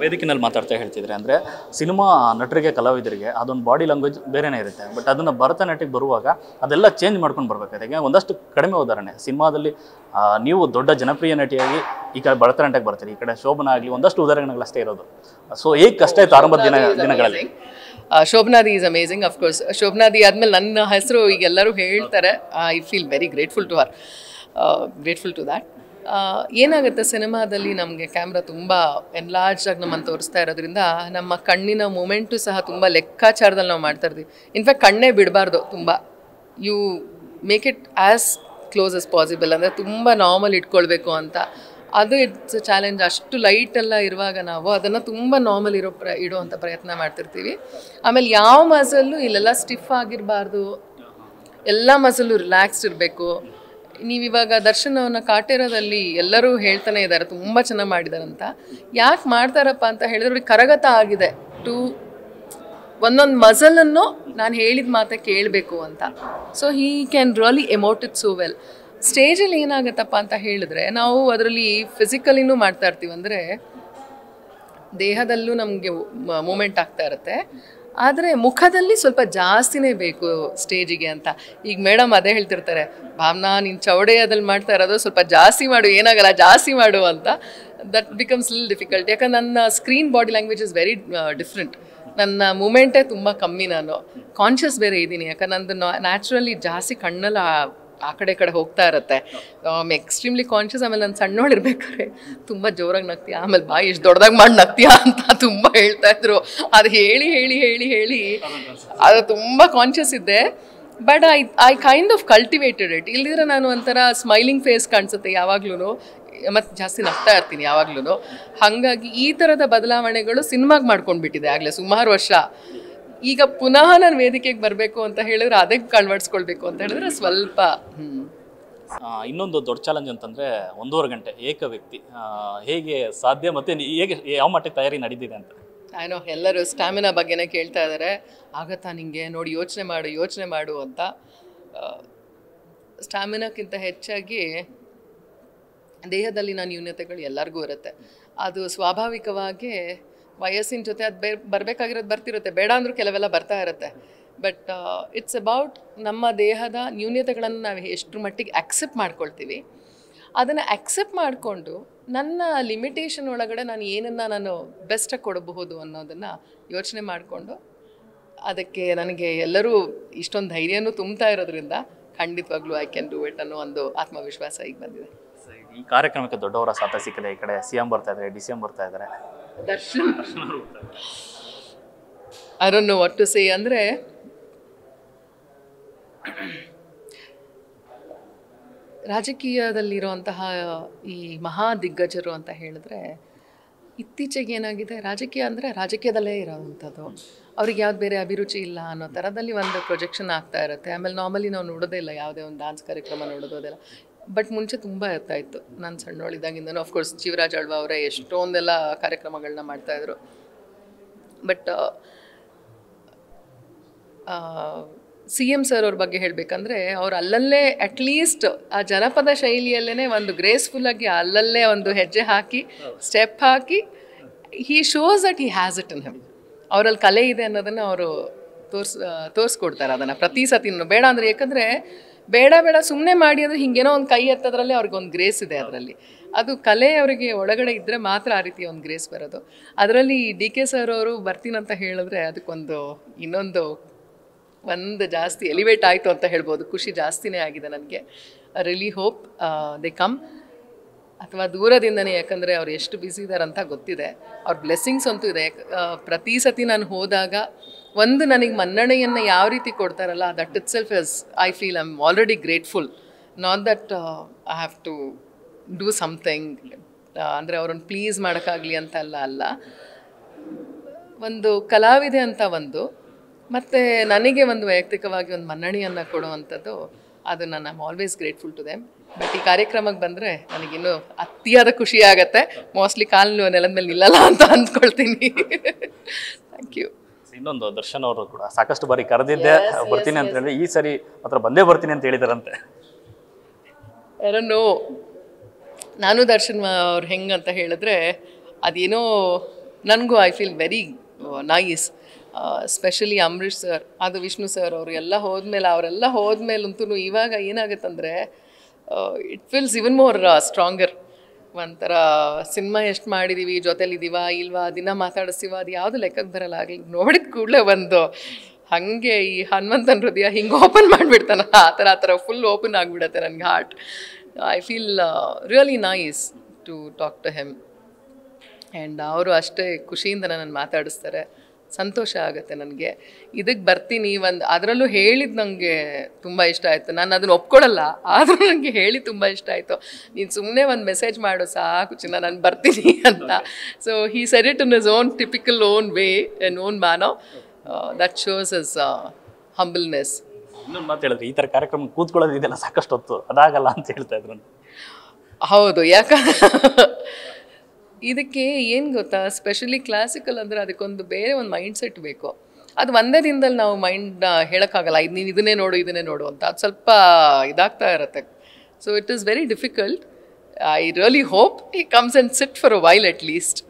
ವೇದಿಕೆಯಲ್ಲಿ ಮಾತಾಡ್ತಾ ಹೇಳ್ತಿದ್ರೆ ಅಂದರೆ ಸಿನಿಮಾ ನಟರಿಗೆ ಕಲಾವಿದರಿಗೆ ಅದೊಂದು ಬಾಡಿ ಲ್ಯಾಂಗ್ವೇಜ್ ಬೇರೆನೇ ಇರುತ್ತೆ ಬಟ್ ಅದನ್ನು ಭರತನಾಟ್ಯಕ್ಕೆ ಬರುವಾಗ ಅದೆಲ್ಲ ಚೇಂಜ್ ಮಾಡ್ಕೊಂಡು ಬರಬೇಕಾದಾಗ ಒಂದಷ್ಟು ಕಡಿಮೆ ಉದಾಹರಣೆ ಸಿನಿಮಾದಲ್ಲಿ ನೀವು ದೊಡ್ಡ ಜನಪ್ರಿಯ ನಟಿಯಾಗಿ ಈ ಕಡೆ ಭರತನಾಟ್ಯಕ್ಕೆ ಬರ್ತೀರಿ ಈ ಕಡೆ ಶೋಭನಾ ಆಗಲಿ ಒಂದಷ್ಟು ಉದಾಹರಣೆಗಳಷ್ಟೇ ಇರೋದು ಸೊ ಹೇಗೆ ಕಷ್ಟ ಇತ್ತು ಆರಂಭದ ದಿನ ದಿನಗಳಲ್ಲಿ ಶೋಭನಾದಿ ಈಸ್ ಅಮೇಝಿಂಗ್ ಅಫ್ಕೋರ್ಸ್ ಶೋಭನಾದಿ ಆದಮೇಲೆ ನನ್ನ ಹೆಸರು ಈಗ ಎಲ್ಲರೂ ಹೇಳ್ತಾರೆ I feel very grateful to her grateful to that ಏನಾಗುತ್ತೆ ಸಿನಿಮಾದಲ್ಲಿ ನಮಗೆ ಕ್ಯಾಮ್ರಾ ತುಂಬ ಎನ್ಲಾರ್ಜ್ ಆಗಿ ನಮ್ಮನ್ನು ತೋರಿಸ್ತಾ ಇರೋದ್ರಿಂದ ನಮ್ಮ ಕಣ್ಣಿನ ಮೂಮೆಂಟು ಸಹ ತುಂಬ ಲೆಕ್ಕಾಚಾರದಲ್ಲಿ ನಾವು ಮಾಡ್ತಾ ಇರ್ತೀವಿ ಇನ್ಫ್ಯಾಕ್ಟ್ ಕಣ್ಣೇ ಬಿಡಬಾರ್ದು ತುಂಬ you make it as close as possible ಅಂದರೆ ತುಂಬ ನಾರ್ಮಲ್ ಇಟ್ಕೊಳ್ಬೇಕು ಅಂತ ಅದು ಇಟ್ಸ್ ಚಾಲೆಂಜ್ ಅಷ್ಟು ಲೈಟ್ ಇರುವಾಗ ನಾವು ಅದನ್ನು ತುಂಬ ನಾರ್ಮಲ್ ಇರೋ ಪ್ರ ಇಡುವಂಥ ಪ್ರಯತ್ನ ಮಾಡ್ತಿರ್ತೀವಿ ಆಮೇಲೆ ಯಾವ ಮಸಲ್ಲೂ ಇಲ್ಲೆಲ್ಲ ಸ್ಟಿಫ್ ಆಗಿರಬಾರ್ದು ಎಲ್ಲ ಮಸಲ್ಲೂ ರಿಲ್ಯಾಕ್ಸ್ಡ್ ಇರಬೇಕು ನೀವಿವಾಗ ದರ್ಶನವನ್ನು ಕಾಟಿರೋದಲ್ಲಿ ಎಲ್ಲರೂ ಹೇಳ್ತಾನೆ ಇದ್ದಾರೆ ತುಂಬ ಚೆನ್ನಾಗಿ ಮಾಡಿದಾರಂತ ಯಾಕೆ ಮಾಡ್ತಾರಪ್ಪ ಅಂತ ಹೇಳಿದ್ರೆ ಕರಗತ ಆಗಿದೆ ಟು ಒಂದೊಂದು ಮಜಲನ್ನು ನಾನು ಹೇಳಿದ ಮಾತೇ ಕೇಳಬೇಕು ಅಂತ so he can really emote it so well ಸ್ಟೇಜಲ್ಲಿ ಏನಾಗುತ್ತಪ್ಪ ಅಂತ ಹೇಳಿದ್ರೆ ನಾವು ಅದರಲ್ಲಿ ಫಿಸಿಕಲಿನೂ ಮಾಡ್ತಾ ಇರ್ತೀವಿ ಅಂದರೆ ದೇಹದಲ್ಲೂ ನಮಗೆ ಮೂಮೆಂಟ್ ಆಗ್ತಾ ಇರುತ್ತೆ ಆದರೆ ಮುಖದಲ್ಲಿ ಸ್ವಲ್ಪ ಜಾಸ್ತಿನೇ ಬೇಕು ಸ್ಟೇಜಿಗೆ ಅಂತ ಈಗ ಮೇಡಮ್ ಅದೇ ಹೇಳ್ತಿರ್ತಾರೆ ಭಾವನಾ ನೀನು ಅದಲ್ಲಿ ಮಾಡ್ತಾ ಇರೋದು ಸ್ವಲ್ಪ ಜಾಸ್ತಿ ಮಾಡು ಏನಾಗಲ್ಲ ಜಾಸ್ತಿ ಮಾಡು ಅಂತ ದಟ್ ಬಿಕಮ್ಸ್ ಲಿಲ್ ಡಿಫಿಕಲ್ಟ್ ಯಾಕಂದ್ರೆ ನನ್ನ screen body language is very different ನನ್ನ ಮೂಮೆಂಟೇ ತುಂಬ ಕಮ್ಮಿ ನಾನು ಕಾನ್ಷಿಯಸ್ ಬೇರೆ ಇದ್ದೀನಿ ಯಾಕಂದ್ರೆ ನಂದು ನ್ಯಾಚುರಲಿ ಜಾಸ್ತಿ ಕಣ್ಣಲ್ಲಿ ಆ ಕಡೆ ಕಡೆ ಹೋಗ್ತಾ ಇರುತ್ತೆ ಆಮ್ ಎಕ್ಸ್ಟ್ರೀಮ್ಲಿ ಕಾನ್ಷಿಯಸ್ ಆಮೇಲೆ ನಾನು ಸಣ್ಣೋಳಿರ್ಬೇಕಾದ್ರೆ ತುಂಬ ಜೋರಾಗಿ ನಗ್ತೀಯ ಆಮೇಲೆ ಬಾಯಿ ಎಷ್ಟು ದೊಡ್ಡದಾಗಿ ಮಾಡಿ ನಗ್ತೀಯ ಅಂತ ತುಂಬ ಹೇಳ್ತಾ ಇದ್ರು ಅದು ಹೇಳಿ ಹೇಳಿ ಹೇಳಿ ಹೇಳಿ ಅದು ತುಂಬ ಕಾನ್ಷಿಯಸ್ ಇದ್ದೆ but I I kind of cultivated it ಇಲ್ದಿದ್ರೆ ನಾನು ಒಂಥರ ಸ್ಮೈಲಿಂಗ್ ಫೇಸ್ ಕಾಣಿಸುತ್ತೆ ಯಾವಾಗ್ಲೂ ಮತ್ತು ಜಾಸ್ತಿ ನಗ್ತಾ ಇರ್ತೀನಿ ಯಾವಾಗ್ಲೂ ಹಾಗಾಗಿ ಈ ಥರದ ಬದಲಾವಣೆಗಳು ಸಿನಿಮಾಗೆ ಬಿಟ್ಟಿದೆ ಆಗಲೇ ಸುಮಾರು ವರ್ಷ ಈಗ ಪುನಃ ನಾನು ವೇದಿಕೆಗೆ ಬರಬೇಕು ಅಂತ ಹೇಳಿದ್ರೆ ಅದಕ್ಕೆ ಅಳವಡಿಸ್ಕೊಳ್ಬೇಕು ಅಂತ ಹೇಳಿದ್ರೆ ಸ್ವಲ್ಪ ಇನ್ನೊಂದು ದೊಡ್ಡ ಚಾಲೆಂಜ್ ಅಂತಂದರೆ ಒಂದೂವರೆ ಗಂಟೆ ಏಕ ವ್ಯಕ್ತಿ ಹೇಗೆ ಸಾಧ್ಯ ಮತ್ತು ಹೇಗೆ ಯಾವ ಮಟ್ಟಿಗೆ ತಯಾರಿ ನಡೀತಿದೆ ಅಂತ ಏನೋ ಎಲ್ಲರೂ ಸ್ಟ್ಯಾಮಿನಾ ಬಗ್ಗೆನೇ ಕೇಳ್ತಾ ಇದ್ದಾರೆ ಆಗತ್ತಾ ನಿಮಗೆ ನೋಡಿ ಯೋಚನೆ ಮಾಡು ಯೋಚನೆ ಮಾಡು ಅಂತ ಸ್ಟ್ಯಾಮಿನಾಕ್ಕಿಂತ ಹೆಚ್ಚಾಗಿ ದೇಹದಲ್ಲಿ ನ್ಯೂನತೆಗಳು ಎಲ್ಲರಿಗೂ ಇರುತ್ತೆ ಅದು ಸ್ವಾಭಾವಿಕವಾಗಿ ವಯಸ್ಸಿನ ಜೊತೆ ಅದು ಬೇ ಬರಬೇಕಾಗಿರೋದು ಬರ್ತಿರುತ್ತೆ ಬೇಡ ಅಂದರೂ ಕೆಲವೆಲ್ಲ ಬರ್ತಾ ಇರುತ್ತೆ ಬಟ್ ಇಟ್ಸ್ ಅಬೌಟ್ ನಮ್ಮ ದೇಹದ ನ್ಯೂನ್ಯತೆಗಳನ್ನು ನಾವು ಎಷ್ಟರ ಮಟ್ಟಿಗೆ ಆಕ್ಸೆಪ್ಟ್ ಮಾಡ್ಕೊಳ್ತೀವಿ ಅದನ್ನು ಆಕ್ಸೆಪ್ಟ್ ಮಾಡಿಕೊಂಡು ನನ್ನ ಲಿಮಿಟೇಷನ್ ಒಳಗಡೆ ನಾನು ಏನನ್ನು ನಾನು ಬೆಸ್ಟಾಗಿ ಕೊಡಬಹುದು ಅನ್ನೋದನ್ನು ಯೋಚನೆ ಮಾಡಿಕೊಂಡು ಅದಕ್ಕೆ ನನಗೆ ಎಲ್ಲರೂ ಇಷ್ಟೊಂದು ಧೈರ್ಯನೂ ತುಂಬ್ತಾ ಇರೋದ್ರಿಂದ ಖಂಡಿತವಾಗ್ಲೂ ಐ ಕ್ಯಾನ್ ಡೂ ಇಟ್ ಅನ್ನೋ ಒಂದು ಆತ್ಮವಿಶ್ವಾಸ ಈಗ ಬಂದಿದೆ ಈ ಕಾರ್ಯಕ್ರಮಕ್ಕೆ ದೊಡ್ಡವರ ಸಾಥ ಸಿಕ್ಕಿದೆ ಈ ಕಡೆ ಸಿ ಎಂ ಬರ್ತಾ ಇದ್ದಾರೆ ಡಿ ಸಿ ಎಂ ಬರ್ತಾ ಇದ್ದಾರೆ ದರ್ಶನ್ ಅದನ್ನು ಒಟ್ಟು ಸೇ ಅಂದರೆ ರಾಜಕೀಯದಲ್ಲಿರುವಂತಹ ಈ ಮಹಾ ದಿಗ್ಗಜರು ಅಂತ ಹೇಳಿದ್ರೆ ಇತ್ತೀಚೆಗೆ ಏನಾಗಿದೆ ರಾಜಕೀಯ ಅಂದರೆ ರಾಜಕೀಯದಲ್ಲೇ ಇರೋವಂಥದ್ದು ಅವ್ರಿಗೆ ಯಾವ್ದು ಬೇರೆ ಅಭಿರುಚಿ ಇಲ್ಲ ಅನ್ನೋ ಥರದಲ್ಲಿ ಒಂದು ಪ್ರೊಜೆಕ್ಷನ್ ಆಗ್ತಾ ಇರುತ್ತೆ ಆಮೇಲೆ ನಾರ್ಮಲಿ ನಾವು ನೋಡೋದೇ ಇಲ್ಲ ಯಾವುದೇ ಒಂದು ಡಾನ್ಸ್ ಕಾರ್ಯಕ್ರಮ ಇಲ್ಲ ಬಟ್ ಮುಂಚೆ ತುಂಬ ಇರ್ತಾಯಿತ್ತು ನಾನು ಸಣ್ಣವಳಿದ್ದಾಗಿಂದನೂ ಅಫ್ಕೋರ್ಸ್ ಶಿವರಾಜ್ ಅಳ್ವ ಅವರೇ ಎಷ್ಟೊಂದೆಲ್ಲ ಕಾರ್ಯಕ್ರಮಗಳನ್ನ ಮಾಡ್ತಾಯಿದ್ರು ಬಟ್ ಸಿ ಎಂ ಸರ್ ಅವ್ರ ಬಗ್ಗೆ ಹೇಳಬೇಕಂದ್ರೆ ಅವ್ರು ಅಲ್ಲಲ್ಲೇ ಅಟ್ಲೀಸ್ಟ್ ಆ ಜನಪದ ಶೈಲಿಯಲ್ಲೇ ಒಂದು ಗ್ರೇಸ್ಫುಲ್ಲಾಗಿ ಅಲ್ಲಲ್ಲೇ ಒಂದು ಹೆಜ್ಜೆ ಹಾಕಿ ಸ್ಟೆಪ್ ಹಾಕಿ he shows that he has it in him ಅವರಲ್ಲಿ ಕಲೆ ಇದೆ ಅನ್ನೋದನ್ನು ಅವರು ತೋರ್ಸ್ ತೋರಿಸ್ಕೊಡ್ತಾರೆ ಅದನ್ನು ಪ್ರತಿ ಸತಿನೂ ಬೇಡ ಅಂದರೆ ಯಾಕಂದರೆ ಬೇಡ ಬೇಡ ಸುಮ್ಮನೆ ಮಾಡಿ ಅಂದರೆ ಹಿಂಗೇನೋ ಒಂದು ಕೈ ಎತ್ತದ್ರಲ್ಲಿ ಅವ್ರಿಗೊಂದು ಗ್ರೇಸ್ ಇದೆ ಅದರಲ್ಲಿ ಅದು ಕಲೆ ಅವರಿಗೆ ಒಳಗಡೆ ಇದ್ದರೆ ಮಾತ್ರ ಆ ರೀತಿ ಒಂದು ಗ್ರೇಸ್ ಬರೋದು ಅದರಲ್ಲಿ ಡಿ ಕೆ ಸರ್ ಅವರು ಬರ್ತೀನಂತ ಹೇಳಿದ್ರೆ ಅದಕ್ಕೊಂದು ಇನ್ನೊಂದು ಒಂದು ಜಾಸ್ತಿ ಎಲಿವೇಟ್ ಆಯಿತು ಅಂತ ಹೇಳ್ಬೋದು ಖುಷಿ ಜಾಸ್ತಿನೇ ಆಗಿದೆ ನನಗೆ ರಿಲಿ ಹೋಪ್ ದೆ ಕಮ್ ಅಥವಾ ದೂರದಿಂದನೇ ಯಾಕಂದರೆ ಅವ್ರು ಎಷ್ಟು ಬ್ಯುಸಿ ಅಂತ ಗೊತ್ತಿದೆ ಅವ್ರ ಬ್ಲೆಸ್ಸಿಂಗ್ಸ್ ಅಂತೂ ಇದೆ ಪ್ರತಿ ಸತಿ ನಾನು ಹೋದಾಗ ಒಂದು ನನಗೆ ಮನ್ನಣೆಯನ್ನು ಯಾವ ರೀತಿ ಕೊಡ್ತಾರಲ್ಲ that itself is I feel I am already grateful not that I have to do something ಅಂದರೆ ಅವ್ರನ್ನ ಪ್ಲೀಸ್ ಮಾಡೋಕ್ಕಾಗಲಿ ಅಂತೆಲ್ಲ ಅಲ್ಲ ಒಂದು ಕಲಾವಿದೆ ಅಂತ ಒಂದು ಮತ್ತು ನನಗೆ ಒಂದು ವೈಯಕ್ತಿಕವಾಗಿ ಒಂದು ಮನ್ನಣೆಯನ್ನು ಕೊಡುವಂಥದ್ದು ಅದನ್ನು ನಾನು always grateful to them but ಈ ಕಾರ್ಯಕ್ರಮಕ್ಕೆ ಬಂದರೆ ನನಗಿನ್ನೂ ಅತಿಯಾದ ಖುಷಿ ಆಗುತ್ತೆ ಮೋಸ್ಟ್ಲಿ ಕಾಲು ನೆಲದ ಮೇಲೆ ನಿಲ್ಲಲ್ಲ ಅಂತ ಅಂದ್ಕೊಳ್ತೀನಿ ಥ್ಯಾಂಕ್ ಯು ಇನ್ನೊಂದು ದರ್ಶನ್ ಅವರು ಕೂಡ ಸಾಕಷ್ಟು ಬಾರಿ ಕರೆದಿದ್ದೆ ಬರ್ತೀನಿ ಅಂತ ಹೇಳಿ ಈ ಸರಿ ಹತ್ರ ಬಂದೇ ಬರ್ತೀನಿ ಅಂತ ಹೇಳಿದಾರಂತೆ ಯಾರನ್ನು ನಾನು ದರ್ಶನ್ ಅವ್ರು ಹೆಂಗೆ ಅಂತ ಹೇಳಿದ್ರೆ ಅದೇನೋ ನನಗೂ I feel very nice specially Ambareesh sir ಅದು ವಿಷ್ಣು ಸರ್ ಅವರು ಎಲ್ಲ ಹೋದ್ಮೇಲೆ ಅವರೆಲ್ಲ ಹೋದ್ಮೇಲಂತೂ ಇವಾಗ ಏನಾಗುತ್ತಂದರೆ it feels even more stronger ಒಂಥರ ಸಿನಿಮಾ ಎಷ್ಟು ಮಾಡಿದ್ದೀವಿ ಜೊತೆಲಿದ್ದೀವಾ ಇಲ್ವಾ ದಿನ ಮಾತಾಡಿಸ್ತೀವ ಅದು ಯಾವುದು ಲೆಕ್ಕಕ್ಕೆ ಬರಲ್ಲ ಆಗಲಿ ನೋಡಿದ ಕೂಡಲೇ ಒಂದು ಹಾಗೆ ಈ ಹನುಮಂತನ ಹೃದಯ ಹಿಂಗೆ ಓಪನ್ ಮಾಡಿಬಿಡ್ತಾನ ಆ ಥರ ಆ ಥರ ಫುಲ್ ಓಪನ್ ಆಗಿಬಿಡತ್ತೆ ನನಗೆ heart I feel really nice to talk to him and ಅವರು ಅಷ್ಟೇ ಖುಷಿಯಿಂದ ನನ್ನ ಮಾತಾಡಿಸ್ತಾರೆ ಸಂತೋಷ ಆಗುತ್ತೆ ನನಗೆ ಇದಕ್ಕೆ ಬರ್ತೀನಿ ಒಂದು ಅದರಲ್ಲೂ ಹೇಳಿದ್ದು ನನಗೆ ತುಂಬ ಇಷ್ಟ ಆಯಿತು ನಾನು ಅದನ್ನು ಒಪ್ಕೊಳ್ಳಲ್ಲ ಆದರೂ ನನಗೆ ಹೇಳಿ ತುಂಬ ಇಷ್ಟ ಆಯಿತು ನೀನು ಸುಮ್ಮನೆ ಒಂದು ಮೆಸೇಜ್ ಮಾಡು ಸಾಕು ಚಿನ್ನ ನಾನು ಬರ್ತೀನಿ ಅಂತ so he said in his own typical own way in own manner that shows his humbleness ಇನ್ನೊಂದು ಮಾತು ಹೇಳಿದ್ರೆ ಈ ಥರ ಕಾರ್ಯಕ್ರಮ ಕೂತ್ಕೊಳ್ಳೋದು ಇದೆಲ್ಲ ಸಾಕಷ್ಟು ಹೊತ್ತು ಅದಾಗಲ್ಲ ಅಂತ ಹೇಳ್ತಾ ಇದ್ರು ಹೌದು ಯಾಕಂದ್ರೆ ಇದಕ್ಕೆ ಏನು ಗೊತ್ತಾ ಸ್ಪೆಷಲಿ ಕ್ಲಾಸಿಕಲ್ ಅಂದರೆ ಅದಕ್ಕೊಂದು ಬೇರೆ ಒಂದು ಮೈಂಡ್ ಸೆಟ್ ಬೇಕು ಅದು ಒಂದೇ ದಿನದಲ್ಲಿ ನಾವು ಮೈಂಡ್ ಹೇಳೋಕ್ಕಾಗಲ್ಲ ಇದು ನೀನು ಇದನ್ನೇ ನೋಡು ಇದನ್ನೇ ನೋಡು ಅಂತ ಅದು ಸ್ವಲ್ಪ ಇದಾಗ್ತಾ ಇರುತ್ತೆ so it is very difficult I really hope he comes and sit for a while at list